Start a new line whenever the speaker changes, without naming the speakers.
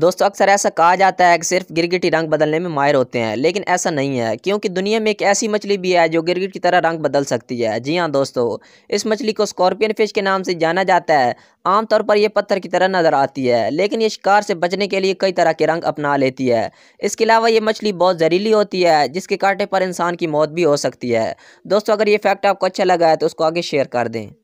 दोस्तों अक्सर ऐसा कहा जाता है कि सिर्फ गिरगिटी रंग बदलने में माहिर होते हैं लेकिन ऐसा नहीं है क्योंकि दुनिया में एक ऐसी मछली भी है जो गिरगिट की तरह रंग बदल सकती है जी हाँ दोस्तों इस मछली को स्कॉर्पियन फिश के नाम से जाना जाता है आमतौर पर यह पत्थर की तरह नज़र आती है लेकिन ये शिकार से बचने के लिए कई तरह के रंग अपना लेती है इसके अलावा ये मछली बहुत जहरीली होती है जिसके कांटे पर इंसान की मौत भी हो सकती है दोस्तों अगर ये फैक्ट आपको अच्छा लगा है तो उसको आगे शेयर कर दें